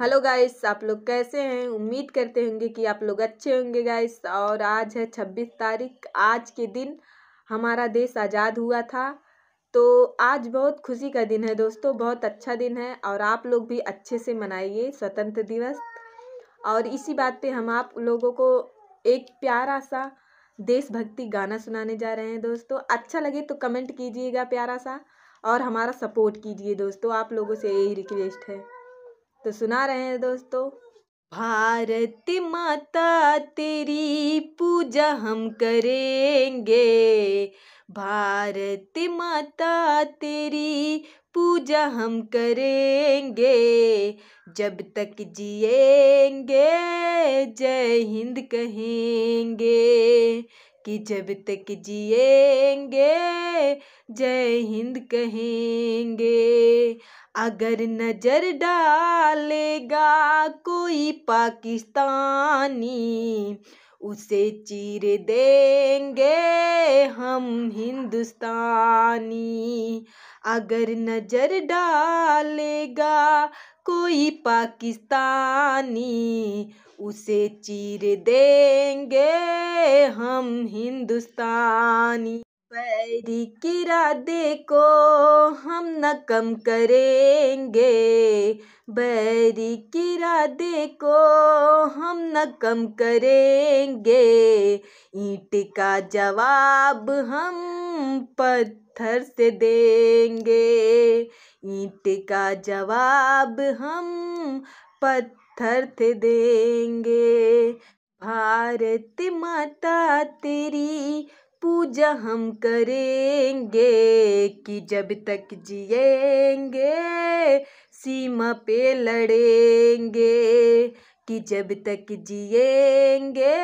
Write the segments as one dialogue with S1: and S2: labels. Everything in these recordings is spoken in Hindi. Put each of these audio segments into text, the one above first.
S1: हेलो गाइस आप लोग कैसे हैं उम्मीद करते होंगे कि आप लोग अच्छे होंगे गाइस और आज है छब्बीस तारीख आज के दिन हमारा देश आज़ाद हुआ था तो आज बहुत खुशी का दिन है दोस्तों बहुत अच्छा दिन है और आप लोग भी अच्छे से मनाइए स्वतंत्र दिवस और इसी बात पे हम आप लोगों को एक प्यारा सा देशभक्ति गाना सुनाने जा रहे हैं दोस्तों अच्छा लगे तो कमेंट कीजिएगा प्यारा सा और हमारा सपोर्ट कीजिए दोस्तों आप लोगों से यही रिक्वेस्ट है तो सुना रहे हैं दोस्तों भारत माता तेरी पूजा हम करेंगे भारत माता तेरी पूजा हम करेंगे जब तक जिएंगे जय हिंद कहेंगे कि जब तक जिएंगे जय हिंद कहेंगे अगर नजर डालेगा कोई पाकिस्तानी उसे चीर देंगे हम हिंदुस्तानी अगर नजर डालेगा कोई पाकिस्तानी उसे चीर देंगे हम हिंदुस्तानी पैरी की को हम न कम करेंगे बैरी किरादे को हम न कम करेंगे ईट का जवाब हम पत्थर से देंगे ईट का जवाब हम पत्थर से देंगे भारत माता तेरी पूजा हम करेंगे कि जब तक जिएंगे सीमा पे लड़ेंगे कि जब तक जिएंगे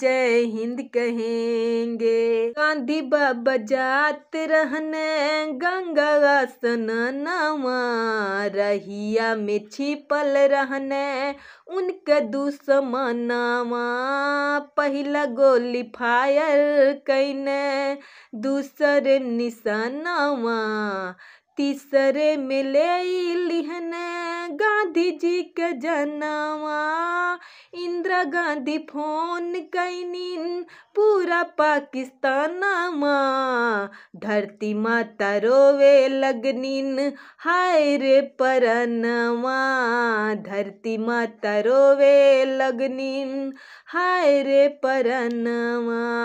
S1: जय हिंद कहेंगे गांधी बाबा जात रहने गंगा आसन नवा रहिया में छिपल रहने उनके दुश्मनावा पहला गोली फायर कैने दूसर निशानावा तीसरे मिले लिहन गांधी जी के जनावा इंदिरा गांधी फोन कैनिन पूरा माँ धरती माता रोवे लगनिन हाय रे परनवा धरती माता रोवे लगनिन हाय रे परनवा